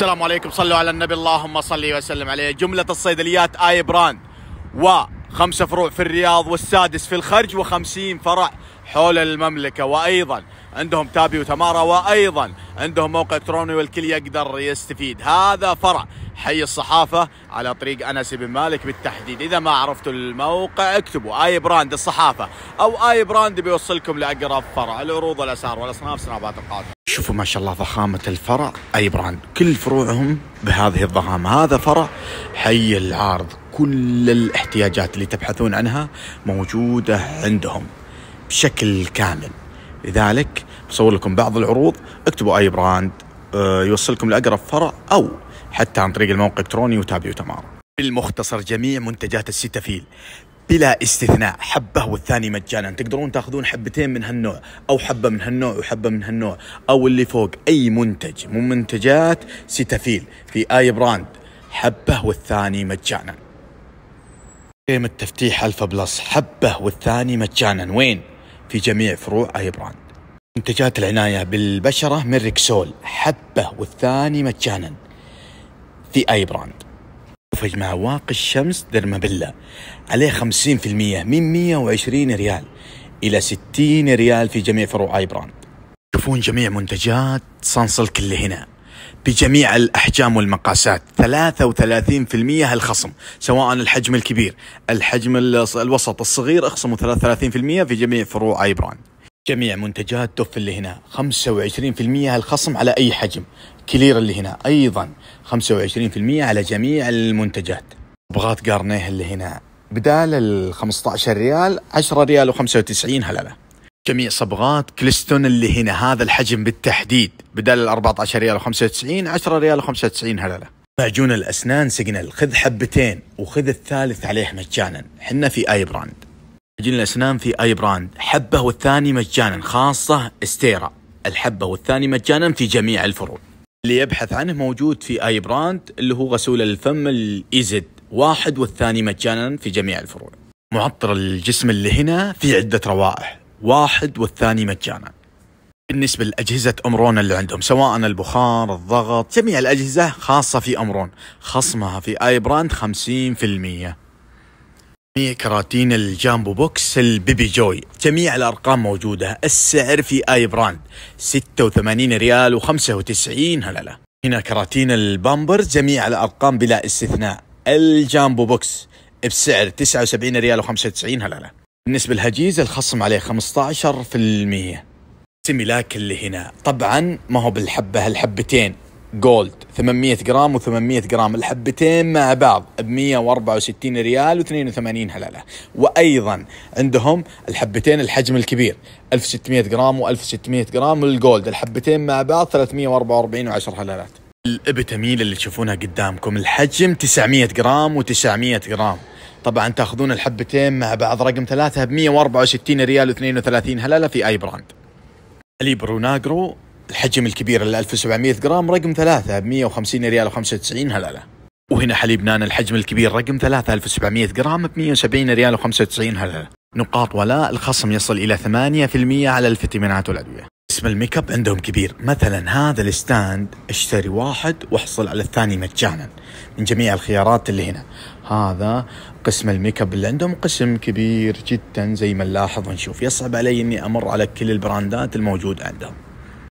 السلام عليكم صلوا على النبي اللهم صل وسلم عليه جملة الصيدليات آي براند و خمسة فروع في الرياض والسادس في الخرج و50 فرع حول المملكة وأيضا عندهم تابي وتمارا وأيضا عندهم موقع تروني والكل يقدر يستفيد هذا فرع حي الصحافة على طريق أنس بن مالك بالتحديد إذا ما عرفتوا الموقع اكتبوا آي براند الصحافة أو آي براند بيوصلكم لأقرب فرع العروض والأسعار والأصناف سنابات القادمة شوفوا ما شاء الله ضخامة الفرع أي براند كل فروعهم بهذه الضخامة هذا فرع حي العارض كل الاحتياجات اللي تبحثون عنها موجودة عندهم بشكل كامل لذلك بصور لكم بعض العروض اكتبوا أي براند آه، يوصلكم لأقرب فرع أو حتى عن طريق الموقع الإلكتروني وتابعوا تمارا بالمختصر جميع منتجات السيتافيل بلا استثناء حبة والثاني مجانا تقدرون تاخذون حبتين من هالنوع أو حبة من هالنوع وحبة من هالنوع أو اللي فوق أي منتج من منتجات سيتافيل في أي براند حبة والثاني مجانا قيمة التفتيح ألفا بلس حبة والثاني مجانا وين؟ في جميع فروع اي براند. منتجات العناية بالبشرة من ريكسول حبة والثاني مجانا في اي براند. وفج مع واقي الشمس درمابيلا عليه 50% من 120 ريال إلى 60 ريال في جميع فروع اي براند. تشوفون جميع منتجات صنصلك اللي هنا. بجميع الأحجام والمقاسات 33% هالخصم سواء الحجم الكبير الحجم الوسط الصغير اخصموا 33% في جميع فروع اي براند جميع منتجات دف اللي هنا 25% هالخصم على أي حجم كلير اللي هنا أيضا 25% على جميع المنتجات بغات قارنيه اللي هنا بدال ال 15 ريال 10 ريال و95 هلله جميع صبغات كليستون اللي هنا هذا الحجم بالتحديد بدل ال 14 ريال و95 10 ريال و95 هلله معجون الاسنان سيجنال خذ حبتين وخذ الثالث عليه مجانا حنا في اي براند معجون الاسنان في اي براند حبه والثاني مجانا خاصه استيرا الحبه والثاني مجانا في جميع الفروع اللي يبحث عنه موجود في اي براند اللي هو غسول الفم الايزد واحد والثاني مجانا في جميع الفروع معطر الجسم اللي هنا في عده روائح واحد والثاني مجانا بالنسبة لأجهزة أمرون اللي عندهم سواء البخار الضغط جميع الأجهزة خاصة في أمرون خصمها في آي براند 50% كراتين الجامبو بوكس البيبي جوي جميع الأرقام موجودة السعر في آي براند 86 ريال و95 هللة هنا كراتين البامبر جميع الأرقام بلا استثناء الجامبو بوكس بسعر 79 ريال و95 هللة بالنسبة للهجيز الخصم عليه 15% سيميلاك اللي هنا طبعا ما هو بالحبة الحبتين جولد 800 جرام و800 جرام الحبتين مع بعض ب 164 ريال و82 هلله وايضا عندهم الحبتين الحجم الكبير 1600 جرام و1600 جرام الجولد الحبتين مع بعض 344 و10 هللات الابتميل اللي تشوفونها قدامكم الحجم 900 جرام و900 جرام طبعا تاخذون الحبتين مع بعض رقم ثلاثة ب 164 ريال و32 هللة في أي براند اليبرو ناجرو الحجم الكبير ال 1700 جرام رقم ثلاثة ب 150 ريال و95 هللة وهنا حليب نانا الحجم الكبير رقم ثلاثة 1700 جرام ب 170 ريال و95 هللة نقاط ولاء الخصم يصل إلى 8% على الفيتامينات والأدوية اسم الميك اب عندهم كبير مثلا هذا الستاند اشتري واحد واحصل على الثاني مجانا من جميع الخيارات اللي هنا هذا قسم الميك اب اللي عندهم قسم كبير جدا زي ما نلاحظ ونشوف يصعب علي اني امر على كل البراندات الموجوده عندهم